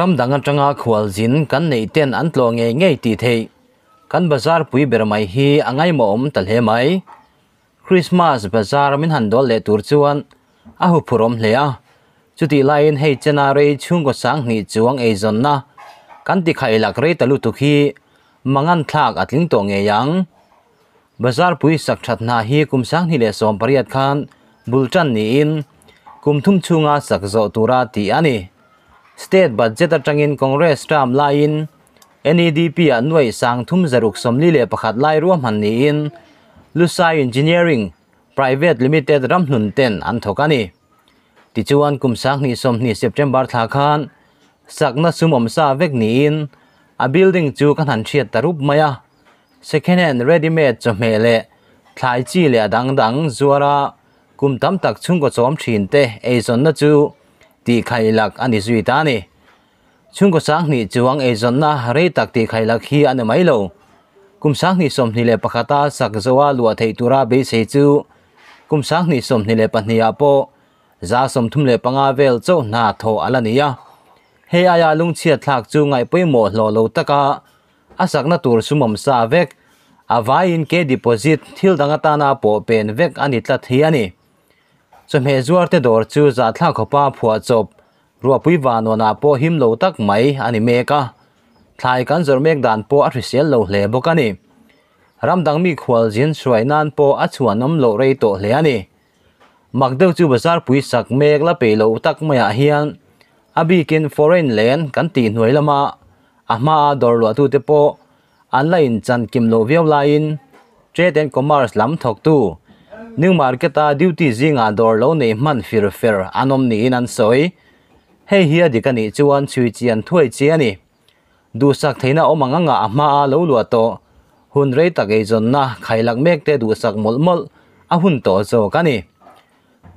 รำดังจังอาขวลจินกันในเต้นอันตัวง่ายง่ายตีเทกันบาซาร์ปุยเบรมัยฮีอังไงมอมตะเลไหมคริสต์มาสบาซาร์มินฮันดอลเลตูรจวนอาหุพรมเลียจุดีไลน์ให้เจนารีช่วงก็สังหิจวงเอซอนนะกันติขายหลักเรตลุตุกีมังันทากอัดลิงตัวง่ยยังบาซาร์ปุยสักชัดนาฮีคุมสังหิเลสอมปริยัดคันบุลจันนีอินคุมทุ่มชุงอาสักโจตุราตีอันนี้ state budget atangin congress Tram lain NEDP anwai sang thum zaruk somli le pakhat lai ruam han ni in Lusai Engineering Private Limited ram hnun ten an thokani ti chuan kum sak ni som ni September thla khan sakna sum om sa vek ni in a building chu kan han thiat tarup maya second hand ready made chome le thlai chi le dang dang zuara kum tam tak chung ko chom thin te e zon na chu ตีไข่ลักอันนี้สุดตานี่ช่วงก็สังนี่จวงเอจอนนะเรตักตีไข่ลักฮีอันไม่โลกุมสังนี่สมนีเลปขตาสักจวาลัดเทตุราเบสเฮจูกุมสังนี่สมนีเลปัญญาโปจาสมทุมเลปังอาเวลจูาน่าทออลารนียาเฮียยาลุงเชียทักจูไงไปโมหลอโลตะกาอาศักนัตุรสุมมสาเวกอาวัยินเกดิโพซิตทิลดังตานาโปเป็นเวกอันนี้ตัดเฮียนี่จะเุจวรเตดอร์จูจัดทากขป้าผัวจบรัวปุยวานวนาโปหิมโลตักไหมอันนี้เมกะทายกันจมเมกดานโปอัตริเซียโลเลบกันนี่รำดังมีควลจินสวยนานโปอัชวนน้ำโลเรโตเลียนนี่มักเดือจูบซาร์ปุยสักเมกละเปโลตักไม่อาเฮียนอบีกินฟอ r e i g n l a n กันตีหน่วยละมาอามาดอร์ลัวตูเตโปอันไลน์จันกิมโลเวียวไลน์เจเดนคอมมาร์สลำทอกตู้ New market a duty zing a door lo nei man fir fer anom ni in an soi hei hi di kani chuan chui chian thui chi ani du sak theina omanga nga ama a lo lua to hun rei takei jon na khailak mek te du sak mol mol a hun to zo kani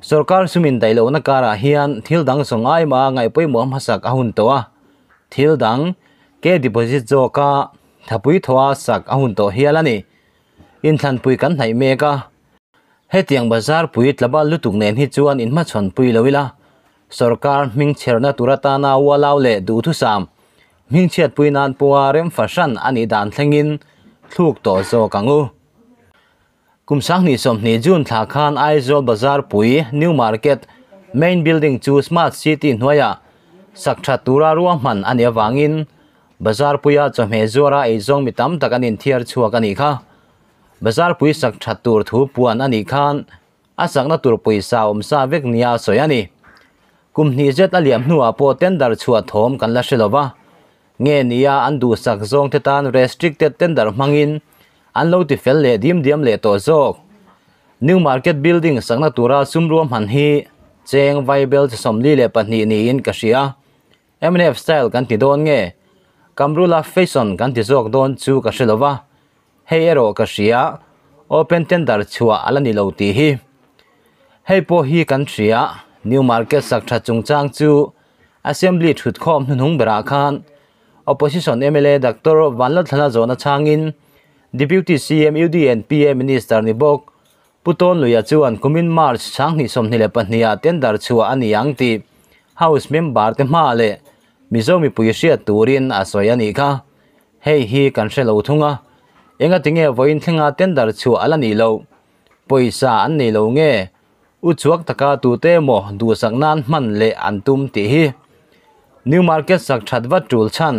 sarkar sumin dailo na kara hian thil dang song ai ma ngai poi mo masak a hun to a thil dang ke deposit zo ka thapui thoa sak a hun to hialani in than pui kan nai me ka he tiang bazar pui tlaba lutuk nen hi chuan in ma chhon pui loila sarkar ming cherna turata na walaw le du thu sam ming chet pui nan puwa rem fashan ani dan thlengin thluk to zo kangu kum sang ni som ni jun thla khan aizol bazar pui new market main building chu smart city noya sakcha tura ruwa man ani awangin bazar puya chome zora e zong mitam takanin thiar chuak ani kha บซาร์ปุยสักชัตูร์ทูปวนอันอี้ขันอาศักนัตูร์ปุยสาวมซาเวกเนียสอยานี่กุมนิ้จตดลียมนัวโปเตนดาร์ชัวทอมกันลาเชลวาเงนียอันดูสักซงเทตันเรสตริกเต็ดเนดาร์มังอินอันโลติเฟลเลดิมดิยมเลโตซอกนิวมาร์เก็ตบิลดิ้งสักนัตูราซุมรวมหันฮีเจงไวเบลสมลีเลปันีนีอินกษียเอ็มเนฟสไตล์กันติดโดนเงกัมรูลาเฟซอนกันติดซอกโดนซูกษิลวะ hei erawh ka open tender chua alani la lo tih hi hei po hi kan hria new market sakṭha chungchang chu assembly thut khom nunung berah khan opposition MLA Dr. Vanla Thana Zona Changin deputy CM UDN PM minister ni bok puton luya chuan kumin march chang ni som ni le pahnia tender chua ani yang ti house member te ma le mizomi puisha turin asoyani kha hei hi kan shelo thunga nghe enga tinge voin thlenga tender chu ala ni lo poisa an ni lo nghe, u chuak taka tu te mo du sak nan man le an tum ti hi new market sak thatwa tul chan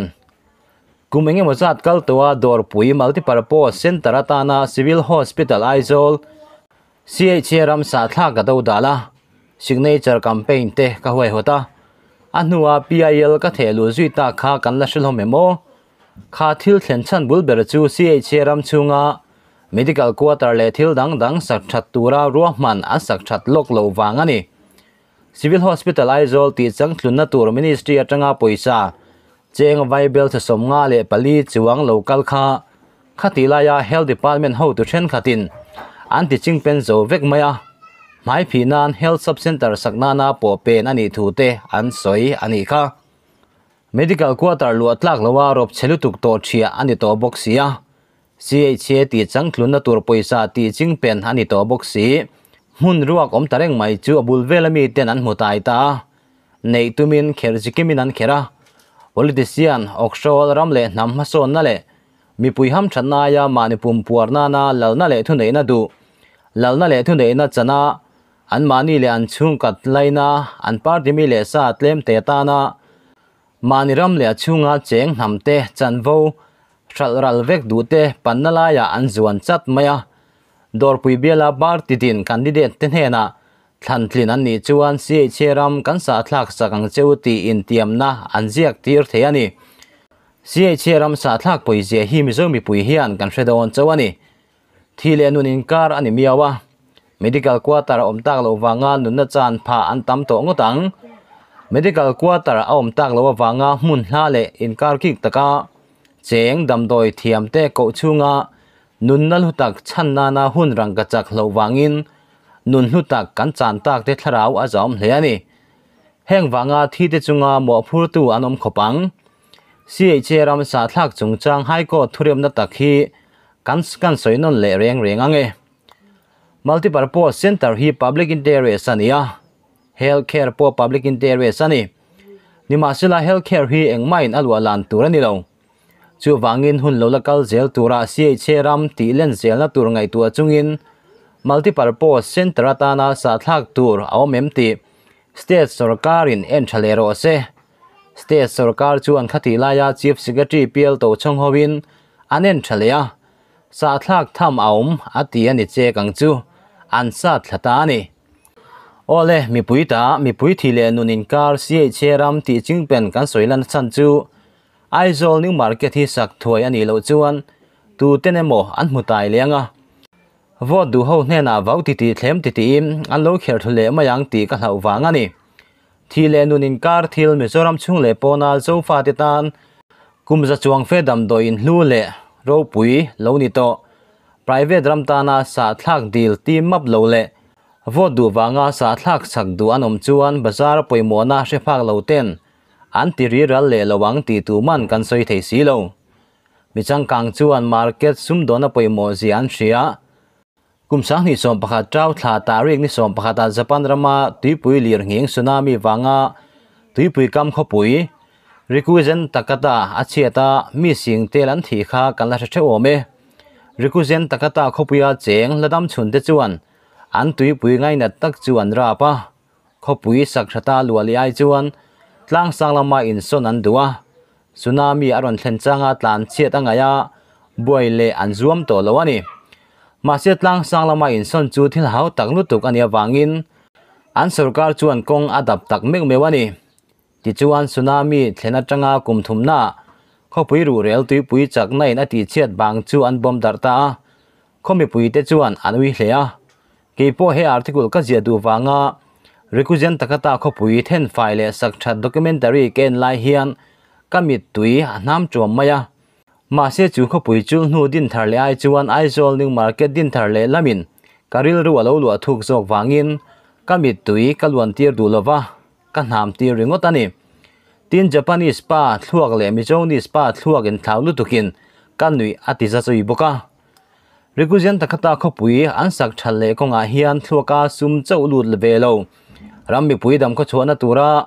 kumenge mo chat kal towa dor pui multi purpose center atana civil hospital aizol CHRM sa thla ka do dala signature campaign te ka hoi hota anua PIL ka thelu zui ta kha kan la shilhom mo คาทิลเทนชันบุลเบรจูซีเอเชรัมชุงา medical quarter เลทิลดังดังสักชัดตัวรารัวมันอัสักชัดลกโลวางอันนี้ civil hospital ไอโซลตีจังทุนนัตัว ministry จังอาปุยซาเจงไวเบลจะสมงาเลปลีจวังโลกาลคาคติลายา health department หูตุเชนขัดินอันติจิงเป็นโซเวกไหมอะไม่พีนาน health sub center สักนานาปอเป็นอันนี้ถูเตอันสวยอันนี้ค่ะ medical quarter lu atlak lawa rop chelutuk to thia ani to boxia CHA ti changthlun na tur poisa ti chingpen ani to boxi mun ruak om tareng mai chu abul velami ten an mutai ta nei tumin kherjikimin an khera politician okshol ramle nam hason na le mi pui ham channa ya manipum puarna na lalna le thu nei na du lalna le thu nei na chana an mani le an chung kat laina an par dimi le sa tlem te ta na maniram le chunga cheng namte chanvo thral ral vek dute pannalaya an zuan chat maya dorpui bela bar titin candidate ten hena thlan thlin an ni chuan si cheram kan sa thlak châu ti in tiamna an ziak tir the ani si cheram sa thlak poi je hi mi zomi pui hian kan hredon chawani thile nun in kar ani miawa medical quarter om tak lo wanga nun na chan pha an tam to ngotang medical quarter a om tak lo awanga hmun hla le inkar kik taka cheng dam doi thiam te ko chunga nun nal hu tak chan na na hun rang ka chak lo wangin nun hu tak kan chan tak te tharau a zom hle ani heng wanga thi te chunga mo phur tu anom khopang CH ram sa thlak chung chang hai ko thurem na takhi kan kan soinon le reng reng ange purpose center hi public interest ania healthcare po public interest ani nima sila healthcare hi engmain alwa lan turani lo chu wangin hun lo lakal zel tura e CH ram ti len zel na tur ngai tua chungin multipurpose center atana sa thak tur awm em ti state sarkarin en thalero se state sarkar chu an khati laya chief secretary PL to chong hovin anen thalea sa thak tham awm ati ani che kang chu an sa thlata ani ole mi pui ta mi pui thi nunin nun in kar si che ram ti ching pen kan soilan chan chu aizol new market hi sak thoi ani lo chuan tu tenemo an mutai lenga vo du ho hne na vau ti ti thlem ti ti im an lo kher thule ma yang ti ka hlau wang ani thi le nun in kar thil mizoram chung le pona zo fa ti tan kum za chuang fe dam do in hlu le ro pui lo ni to private ram ta na sa thlak deal ti map lo le วอดดูวางาสาทักสักดูอนมจวนบซาร์ปวยมัวนาเชฟักเลวเตนอันติรีรัลเล่ระวังตีตูมันกันสอยเทสีโลมิจังกังจวนมาร์เก็ตซุมดอนปวยมัวซีอันเชียกุมสังนิสอมปะขาเจ้าทลาตาเรียกนิสอมปะขาตาญี่ปุ่นรามาตุยปุยเลียงเฮงสุนามิวางาตุยปุยกัมขปุยร e q ูเซ e n t a k a t า a c h ย a t a mi sing telan thi kha k a n l ช cheo me requisen takata k h o เจงระดมชน ladam c an tui pui ngay na tak chuan ra pa kho pui sak thata lua li ai chuan tlang sang lama in son an dua tsunami aron thlen changa tlan chiat angaya buai le an zuam to lo ani ma se tlang sang lama in son chu thil hau tak lu tuk ania wangin an sarkar chuan kong adap tak mek mewani ti chuan tsunami thlena tanga kum thumna kho pui ru rel tui pui chak nai na ti chiat bang chu an bom darta, ta khomi pui te chuan anui hle Keipo he article ka zia du wanga recusant takata kho pui then file e sak tha documentary ken lai hian kamit tui nam chom maya ma se chu kho pui chu nu din thar le ai chuan ai zol ning market din thar le lamin karil ru alo lu athuk jok wangin kamit tui kalwan tir du lova ka nam tir ringot ani tin japanese pa thluak le mi chong ni spa thluak in thlau lu tukin kan nui atiza choi boka rikuzian takata khopui an sak thalle ko nga hian thluaka sum chau lut levelo rambi pui dam kho chona tura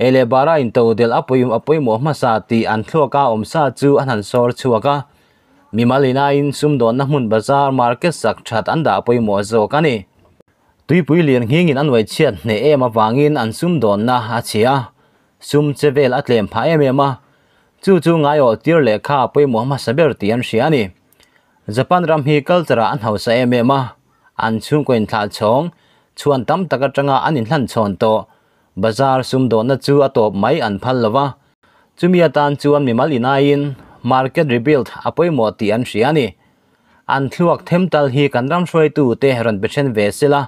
ele bara in to del apoim um apoi mo ma sa ti an thluaka om sa chu an han sor chuaka mi malina in sum don na mun bazar market sak that an da apoi mo zo kani tui pui lian hing in an wai chian ne em awangin an sum don na a chia sum chevel atlem pha em em a chu chu ngai o tir le kha apoi mo ma saber ti an shiani Japan ram hi culture an ho sa em em a an chung quen thla chong chuan tam taka tanga an in hlan chon to bazar sum do na chu atop mai an phal lawa chumia tan chuan mi malina in market rebuild apoi mo ti an hriani an thluak them tal hi kan ram shroi tu te ron bechen vesela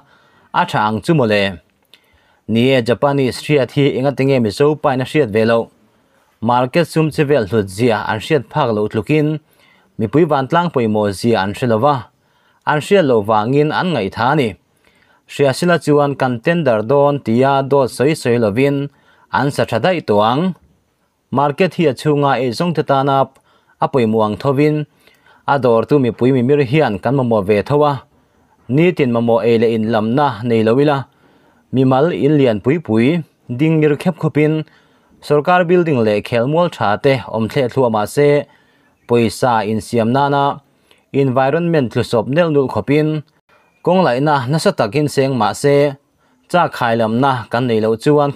a thang chu mole nie japanese hriat hi inga tinge mi zo pa na hriat velo market sum chevel hlut zia an hriat phak lo tlukin mi pui van tlang poi mo zia an shelova an shia lo wangin an ngai tha ni shia sila chuan contender don tia do soi soi lovin an sa thadai toang market hi achunga e zong theta na apoi muang thovin ador tu mi pui mi mir hian kan mo ve thowa ni tin mo e le in lamna nei loila mi mal in lian pui pui ding mir khep khopin sarkar building le khelmol tha te om thle thluama se poisa in siam nana environment lu sop nel nu khopin kong lai na nasa sa takin seng ma se cha khai lam na kan nei lo chuan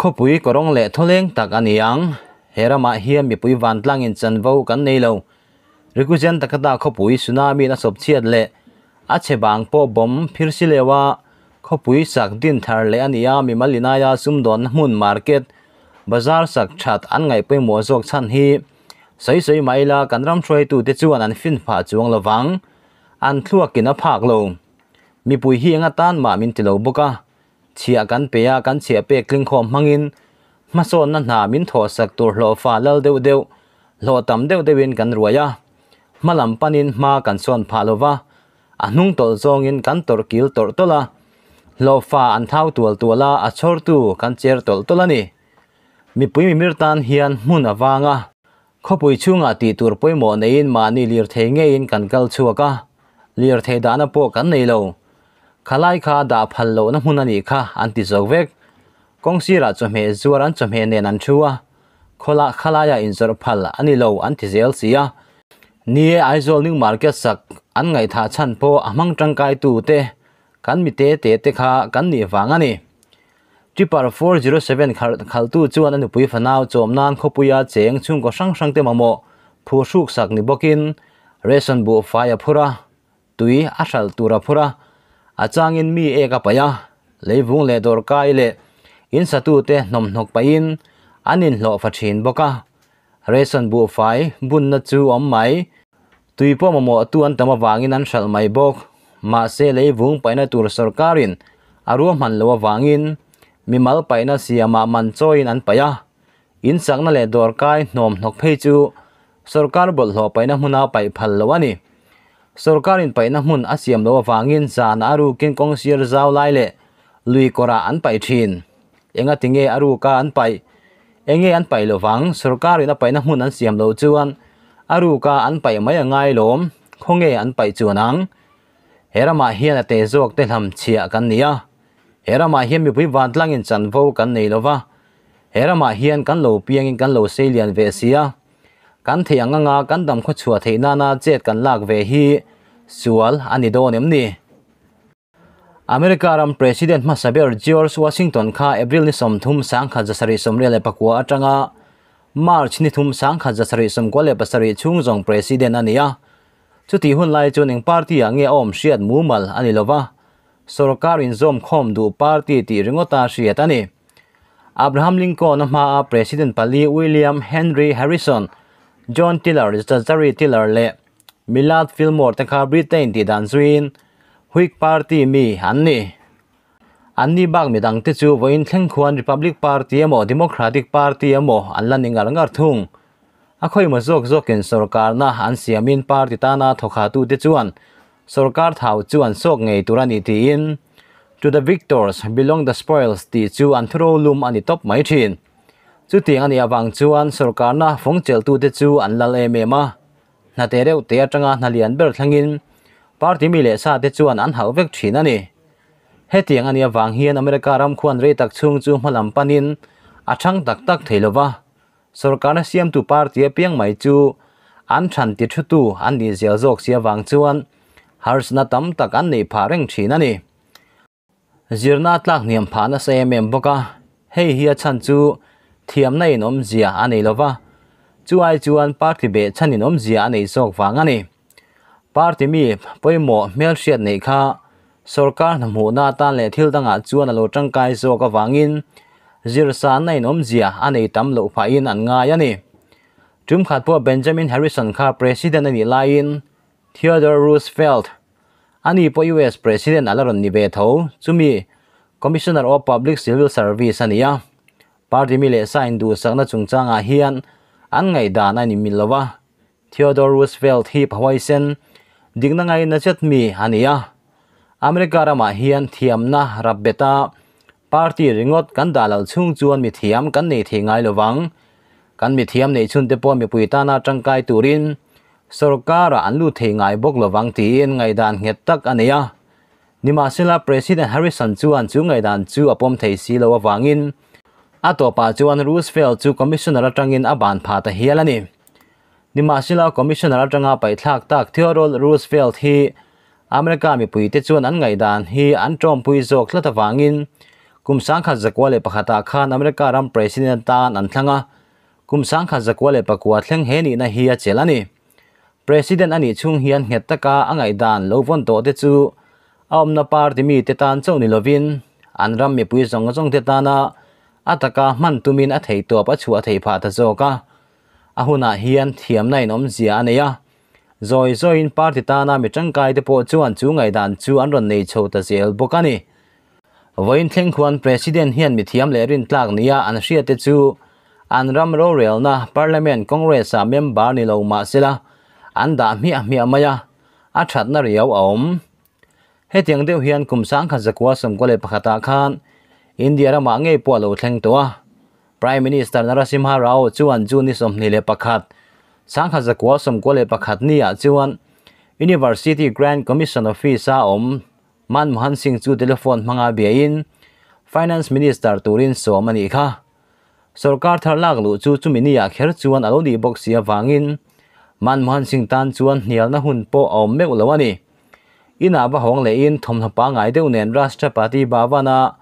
khopui korong le tholeng tak aniang herama hiam mi pui van tlang in chan vo kan nei lo rikuzen takata khopui tsunami na sop chiat le a che bang po bom phir si lewa khopui sak din thar le ania mi malina ya sum don mun market bazar sak chat an ngai pe mo jok chan hi ใส่ใส่ไม่ละกันรำช่วยตัวเตจวนอันฟินผาจวงละวังอันทั่วกินอภากลงมีปุยเฮยงตานมามินติโลบุกะเชียกันเปียกันเชียเปกลิงคอมมังอินมาโซนนั่นหามินทอสักตัวหลอฟ้าเลวเดียวเดวหลอตำเดวเดวินกันรวยะมาลำปันินมากันส่วนพาลวะอันนุ่งตัวจงอินกันตัว์กิลตัวตัวละหลอฟ้าอันเท้าตัวตัวละอัชอร์ตูกันเชียร์ตัวตัวนี่มีปุยมีมิรตันเฮียนมุนอวางะ khopui chunga ti tur poimo nei in mani lir the nge in kan kal chuaka lir the dana po kan nei lo khalai kha da phal lo na hun ani kha an ti zok vek kong si ra chome zuaran chome nen an chua khola khalaya in zor phal ani lo an ti zel sia ni e aizol ning market sak an ngai tha chan po amang tangkai tu te kan mi te te te kha kan ni wang ani tripar 407 khaltu chuan an pui fanau chomnan khopuya cheng chung ko sang sang te mamo phu suk sak ni bokin reason bu faya phura tui asal tura phura achangin mi eka paya leivung le dor kai le in satu te nom nok pain anin lo fachin boka reason bu fai bun na chu om mai tui po mamo tuan tama wangin an sal mai bok ma se leivung paina tur sarkarin aru man lo wangin mi mal pai na siama man choin an paya in sang na le dor kai nom nok phei chu sarkar bol ho pai na huna pai phal lo ani sarkar in pai na hun asiam lo wangin zan aru ken kong sir zau lai le lui kora an pai thin enga tinge aru ka an pai enge an pai lo wang sarkar in a pai na hun an siam lo chuan aru ka an pai mai ngai lom khonge an pai chu nang herama hian ate zok te hlam chhia kan nia herama hian mi pui van tlang in chan vo kan nei lova herama hian kan lo piang in kan lo se lian ve sia kan the anga nga kan dam kho chua the na na chet kan lak ve hi sual ani do nem ni America ram president ma saber George Washington kha April ni som thum sang kha jasari som re le pakwa atanga March ni thum sang kha jasari som ko le pasari chung jong president ania chuti hun lai chuning party ange om shiat mumal ani lova सरकारिन जोम खोम दु party ति रिंगोता शियतानी Abraham Lincoln मा president पाली William Henry Harrison John Tyler जजरी टिलर ले मिलाद फिल्मोर तखा ब्रिटेन ति दानजुइन हुइक पार्टी मी हन्नी अन्नी बाग मी दांगते chu voin thlengkhuan republic party emo democratic party emo anlaninga rangar thung akhoi ma jok jokin sarkar na an siamin party ta na thokha tu te chuan sarkar thau chu an sok ngei turani ti in to the victors belong the spoils ti chu an thro lum ani top mai thin chu ti ani awang chuan sarkar na phongchel tu te chu an lal em ema na te reu te atanga na lian ber thlangin party mi le sa te chuan an hau vek thin ani he tiang ani awang hian america ram khuan re tak chung chu hmalam panin athang tak tak theilowa sarkar na siam tu party e piang mai chu an than ti thu tu an ni zel jok sia wang chuan harsna tam tak an nei pha reng thina ni zirna tlak niam pha na se mem boka hei hi chan chu thiam nei nom zia anei lova chuai chuan party be chani nom zia anei sok wanga ni party mi poimo mel hriat nei kha sarkar na mu na tan le thil danga chuan alo tangkai zo ka wangin zir san nei nom zia anei tam lo pha in an nga ya ni tum khat po benjamin harrison kha president ani lain Theodore Roosevelt ani po US President alaron ni betho chumi Commissioner of Public Civil Service ania party mi le sa indu sakna chungchanga hian an ngai dana ni milowa Theodore Roosevelt hi phawai sen dingna ngai na chat mi ania America rama hian thiamna rabbeta party ringot kan dalal chung chuan mi thiam kan nei thei ngai lovang kan mi thiam nei chun te pawh mi puitana tangkai turin sarkar an lu thei ngai bok lawang ti in ngai dan nge tak ania nimasela president harrison chu an chu ngai dan chu apom thei si lo awangin atopa an roosevelt chu commissioner atangin aban pha ta hialani nimasela commissioner atanga paithlak tak theodore roosevelt hi america mi puite chuan an ngai dan hi an tom pui zok thla tawangin kum sang kha zakwa le pakhata khan america ram president tan an thlanga kum sang kha zakwa le pakwa thleng he ni na hi a chelani president ani chung hian het taka angai dan lo von to te chu aomna party mi te tan chon ni lovin anram mi pui zong zong te tana ataka man tumin a thei to pa chu a thei pha ta zoka a huna hian thiam nai nom zia aneya zoi zoi in party tana mi tangkai te po chuan chu ngai dan chu an ron nei chho ta zel bokani voin thleng khuan president hian mi thiam le rin tlak nia an hria te chu anram ro rel na parliament congress a member ni lo ma sela an dah mi a mi amaya a thatna riau om he tiang deuh hian kum sang kha zakwa som ko le pakhata khan india ra ma nge po lo thleng to a prime minister narasimha rao chuan chu ni som ni le pakhat sang kha zakwa som ko le pakhat ni a à chuan university grand commission office a om manmohan singh chu telephone hmanga in finance minister turin somani kha sarkar thar lak lu chu chumini a à kher chuan alo ni box ia wangin manmohan sing tan chuan hnial na hun pawh awm meuh lo ani ina va hawng lein thawmhna pa ngai deuh nen rashtrapati bhavana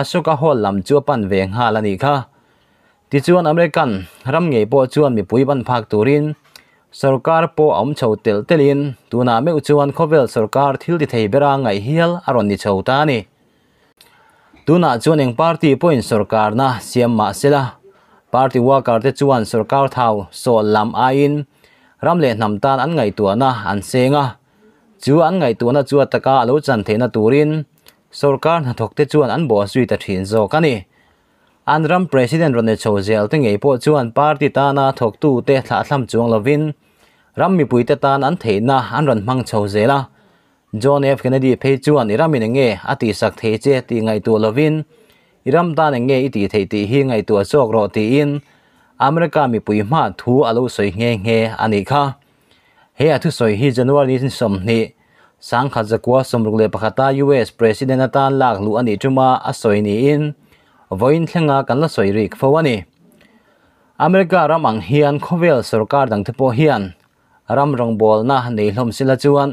ashoka hall lam chu pan ve nga la ni kha ti chuan american ram ngei pawh chuan mipui ban phak turin sarkar po om chho tel telin tuna me uchuan khovel sarkar thil ti thei bera ngai hial aron ni chho ta ni tuna chuan eng party point sarkar na siam ma sela party worker te chuan sarkar thau so lam a in ram le nam tan an ngai na an nga chu an ngai tuana chu ataka lo chan thena turin sarkar na thokte chuan an bo sui ta thin zo kani an ram president ron ne chozel te ngei po chuan party ta na thok tu te thla thlam chuang lovin ram mi pui te tan an na an ron mang chozela John F Kennedy phe chuan iram mi nge ati sak the che ti ngai tu lovin iram ta nge iti thei ti hi ngai tu chok ro ti in อเมริกามีปุยมาทูอาลูสวยเงเงอันนี้ค่ะเฮียทุสวยฮีจันวารีสมนีสังขจักวสมรุกเลปขตายูเอสประธานาตีลากลูอันนี้จุมาอสวยนี้อินวันทั้งกันละสวยริกฟวันนี้อเมริการำมังเฮียนคเวลสุรการดังที่พอเฮียนรำรงบอลนะในลมศิลจวน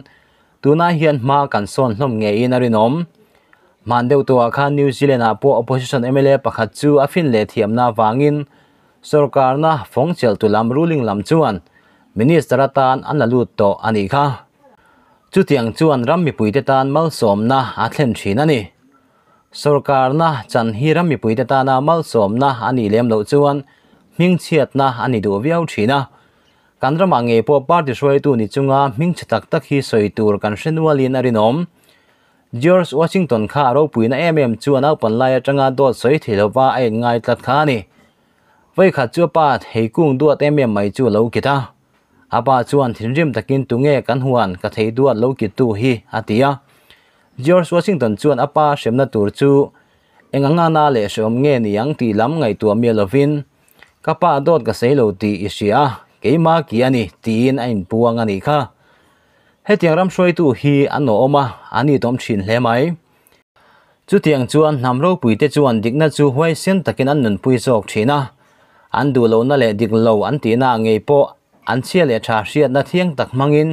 ตัวนายเฮียนมากันส่วนลมเงยนารินอมมันเดียวตัวข้านิวซีแลนด์ปูก opposition เอเมเลปขัดจูอฟินเลทียมนาวางินสรการนะฟงเชลตุลามรูลิงลำจวนมินิสตรตานอันลูตโตอันอีกาจุดทยังจวนรัมมีปุยเตตานมาสมนะอัตเลนชีนันีสรการนะจันฮิรัมมีปุยเตตานามาสมนะอันอีเลมโลจวนมิงเชียตนะอันอีดูวิ่งชีนาการรมังเอปอปาร์ติสวยตูนิจุงามิงชตักตักฮิสวยตูรกันเชนวาลินอรินอมจอร์จวอชิงตันคาโรปุยนะเอเมมจวนเอาปนลายจังอาโดสวยเหลว่าเอ็นไงตัดขานี vậy khát chua pa thấy cung đua tem em mày chua lâu kia ta à pa chuan thìn rim kinh tu nghe căn huan cả thấy đua lâu kia tu hi à tia George Washington chuan à pa xem nát tur chu anh ngang na lệ xem nghe niang ti lắm ngày tua mia lovin cả pa đốt cả sấy lâu ti isia cái ma kia ni tin anh buông anh kha hết tiếng ram soi tu hi anh nô oma anh đi Tom chín lẻ máy chú tiếng chuan nam rô bùi tê chuan đích na chu huay ta kinh anh nun bùi zok china อันดูโลนั่นแหละดิ่งโลอันตีน่าเงยปออันเชี่ยเลชาเชี่ยนนาเที่ยงตักมังอิน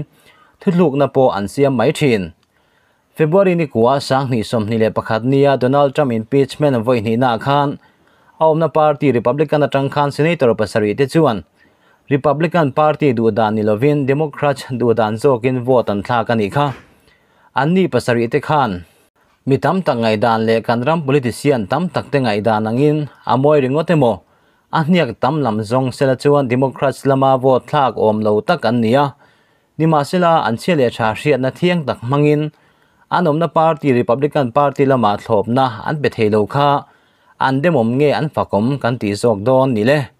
ทุลูกนัโปออันเชี่ยไม่ชินเฟบรุนี้กัวสังนิสมนี่แหละประคดเนียโดนัลด์ทรัมป์อินพีชเมนไว้หนี่นาขันเอาหน้าพรรคที่ริพับลิกันตั้งขันสสนิตรวประสริตจวนริพับลิกันพรรคที่ดูดานนิลวินเดโมแครตดูดานโซกินโหวตันทากันอีกค่ะอันนี้ประสริตขันมีตั้มตั้งไงดานเลกันรัมปุลิติเซียนตั้มตั้งไงดานนั่งอินอโมยริงอเตโม ahniak tam lam zong sela chuan democrats lama vo thlak om lo tak an nia ni ma sela an chele cha hriat na thiang tak mangin anom na party republican party lama thlop na an be thei lo kha an demom nge an fakom kan ti zok don ni le